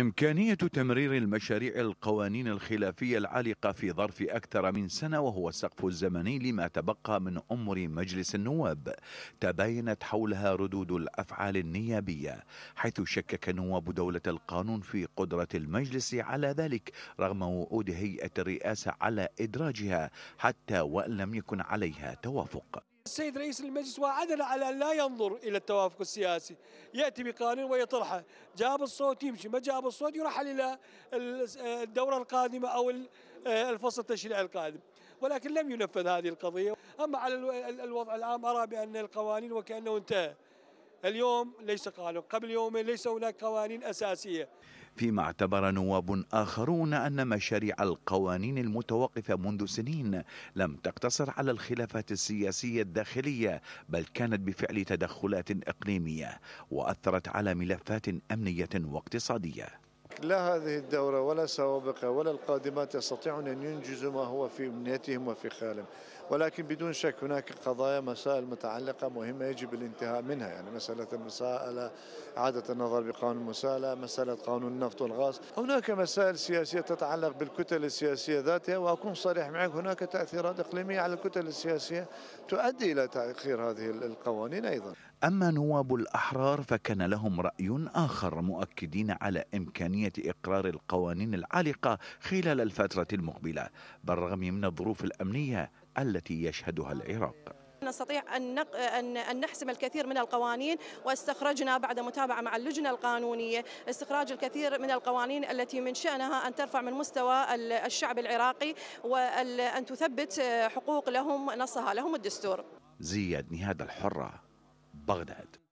إمكانية تمرير المشاريع القوانين الخلافية العالقة في ظرف أكثر من سنة وهو السقف الزمني لما تبقى من عمر مجلس النواب تباينت حولها ردود الأفعال النيابية حيث شكك نواب دولة القانون في قدرة المجلس على ذلك رغم وعود هيئة الرئاسة على إدراجها حتى وإن لم يكن عليها توافق السيد رئيس المجلس وعدنا على أن لا ينظر إلى التوافق السياسي يأتي بقانون ويطرحه جاب الصوت يمشي ما جاب الصوت يرحل إلى الدورة القادمة أو الفصل التشريعي القادم ولكن لم ينفذ هذه القضية أما على الوضع العام أرى بأن القوانين وكأنه انتهى اليوم ليس قانون قبل يومين ليس هناك قوانين أساسية فيما اعتبر نواب آخرون أن مشاريع القوانين المتوقفة منذ سنين لم تقتصر على الخلافات السياسية الداخلية بل كانت بفعل تدخلات إقليمية وأثرت على ملفات أمنية واقتصادية لا هذه الدورة ولا سوابقها ولا القادمات يستطيعون أن ينجزوا ما هو في أمنيتهم وفي خيالهم ولكن بدون شك هناك قضايا مسائل متعلقة مهمة يجب الانتهاء منها يعني مسألة المسائلة إعادة النظر بقانون المسائلة مسألة قانون النفط والغاز هناك مسائل سياسية تتعلق بالكتل السياسية ذاتها وأكون صريح معك هناك تأثيرات إقليمية على الكتل السياسية تؤدي إلى تأخير هذه القوانين أيضا أما نواب الأحرار فكان لهم رأي آخر مؤكدين على إمكانية إقرار القوانين العالقة خلال الفترة المقبلة بالرغم من الظروف الأمنية التي يشهدها العراق نستطيع أن, نق... أن... أن نحسم الكثير من القوانين واستخرجنا بعد متابعة مع اللجنة القانونية استخراج الكثير من القوانين التي من شأنها أن ترفع من مستوى الشعب العراقي وأن تثبت حقوق لهم نصها لهم الدستور زياد نهاد الحرة بغداد